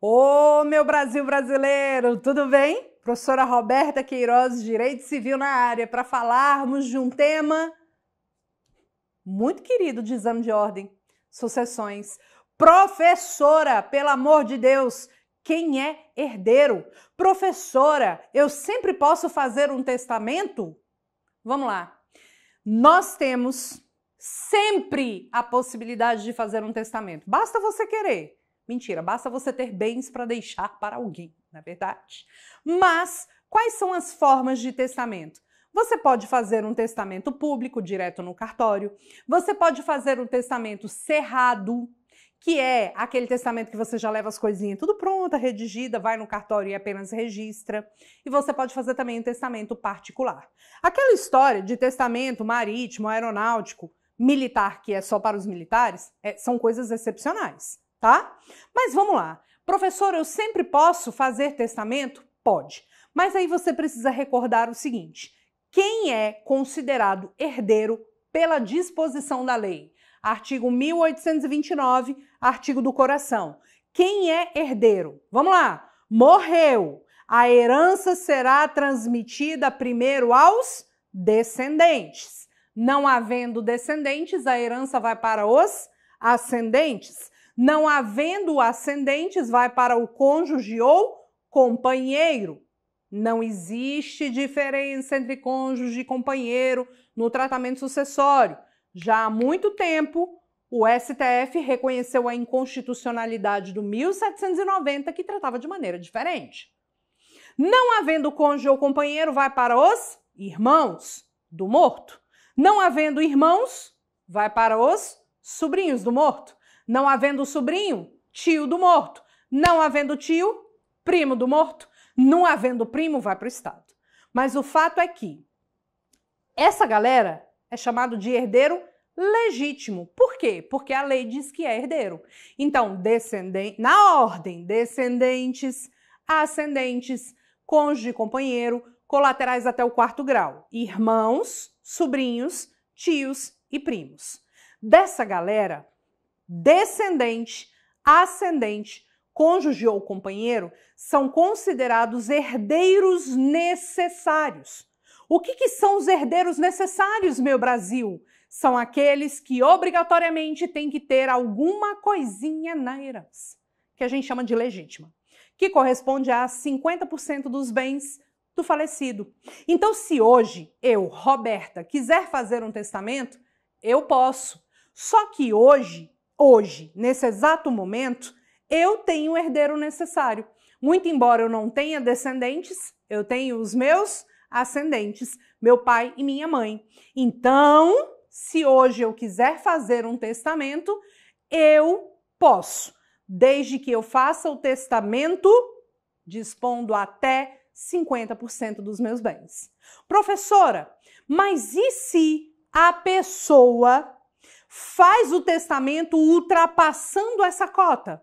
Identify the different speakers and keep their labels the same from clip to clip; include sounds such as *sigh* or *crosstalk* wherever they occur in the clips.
Speaker 1: Ô, meu Brasil brasileiro, tudo bem? Professora Roberta Queiroz, Direito Civil na área, para falarmos de um tema muito querido de exame de ordem, sucessões. Professora, pelo amor de Deus, quem é herdeiro? Professora, eu sempre posso fazer um testamento? Vamos lá. Nós temos sempre a possibilidade de fazer um testamento. Basta você querer. Mentira, basta você ter bens para deixar para alguém, na é verdade. Mas quais são as formas de testamento? Você pode fazer um testamento público direto no cartório. Você pode fazer um testamento cerrado, que é aquele testamento que você já leva as coisinhas tudo pronta, redigida, vai no cartório e apenas registra. E você pode fazer também um testamento particular. Aquela história de testamento marítimo, aeronáutico, militar, que é só para os militares, é, são coisas excepcionais tá? Mas vamos lá. Professor, eu sempre posso fazer testamento? Pode. Mas aí você precisa recordar o seguinte: quem é considerado herdeiro pela disposição da lei? Artigo 1829, artigo do coração. Quem é herdeiro? Vamos lá. Morreu. A herança será transmitida primeiro aos descendentes. Não havendo descendentes, a herança vai para os ascendentes. Não havendo ascendentes, vai para o cônjuge ou companheiro. Não existe diferença entre cônjuge e companheiro no tratamento sucessório. Já há muito tempo, o STF reconheceu a inconstitucionalidade do 1790, que tratava de maneira diferente. Não havendo cônjuge ou companheiro, vai para os irmãos do morto. Não havendo irmãos, vai para os sobrinhos do morto. Não havendo sobrinho, tio do morto. Não havendo tio, primo do morto. Não havendo primo, vai para o Estado. Mas o fato é que essa galera é chamado de herdeiro legítimo. Por quê? Porque a lei diz que é herdeiro. Então, descendente, na ordem, descendentes, ascendentes, cônjuge, companheiro, colaterais até o quarto grau, irmãos, sobrinhos, tios e primos. Dessa galera, descendente, ascendente, cônjuge ou companheiro são considerados herdeiros necessários. O que, que, são os herdeiros necessários, meu Brasil? São aqueles que obrigatoriamente têm que ter alguma coisinha na herança, que a gente chama de legítima, que corresponde a 50% dos bens do falecido. Então, se hoje eu, Roberta, quiser fazer um testamento, eu posso. Só que hoje hoje, nesse exato momento, eu tenho o herdeiro necessário. Muito embora eu não tenha descendentes, eu tenho os meus ascendentes, meu pai e minha mãe. Então, se hoje eu quiser fazer um testamento, eu posso, desde que eu faça o testamento dispondo até 50% dos meus bens. Professora, mas e se a pessoa faz o testamento ultrapassando essa cota.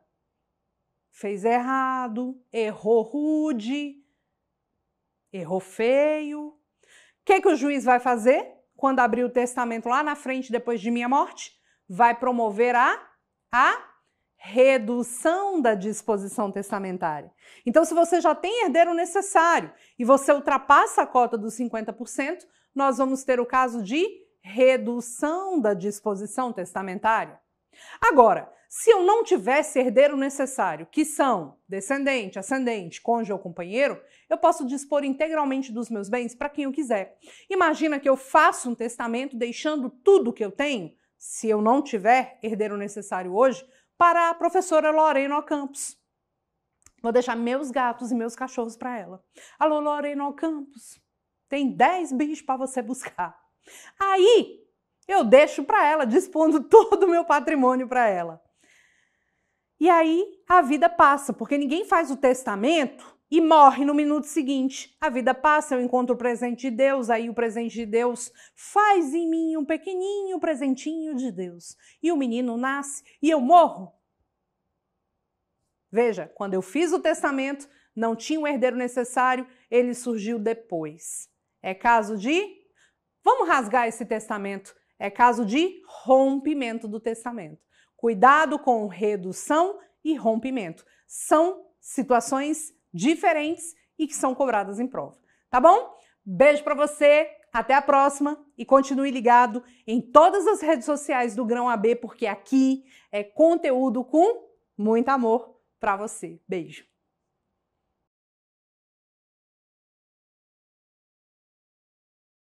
Speaker 1: Fez errado, errou rude, errou feio. O que, que o juiz vai fazer quando abrir o testamento lá na frente, depois de minha morte? Vai promover a, a redução da disposição testamentária. Então, se você já tem herdeiro necessário e você ultrapassa a cota dos 50%, nós vamos ter o caso de redução da disposição testamentária. Agora, se eu não tivesse herdeiro necessário, que são descendente, ascendente, cônjuge ou companheiro, eu posso dispor integralmente dos meus bens para quem eu quiser. Imagina que eu faço um testamento deixando tudo que eu tenho, se eu não tiver herdeiro necessário hoje, para a professora Lorena Campos. Vou deixar meus gatos e meus cachorros para ela. Alô, Lorena Campos, tem 10 bichos para você buscar. Aí eu deixo para ela, dispondo *laughs* todo o meu patrimônio para ela. E aí a vida passa, porque ninguém faz o testamento e morre no minuto seguinte. A vida passa, eu encontro o presente de Deus, aí o presente de Deus faz em mim um pequenininho presentinho de Deus. E o menino nasce e eu morro. Veja, quando eu fiz o testamento, não tinha o herdeiro necessário, ele surgiu depois. É caso de Vamos rasgar esse testamento. É caso de rompimento do testamento. Cuidado com redução e rompimento. São situações diferentes e que são cobradas em prova. Tá bom? Beijo para você, até a próxima e continue ligado em todas as redes sociais do Grão AB, porque aqui é conteúdo com muito amor para você. Beijo.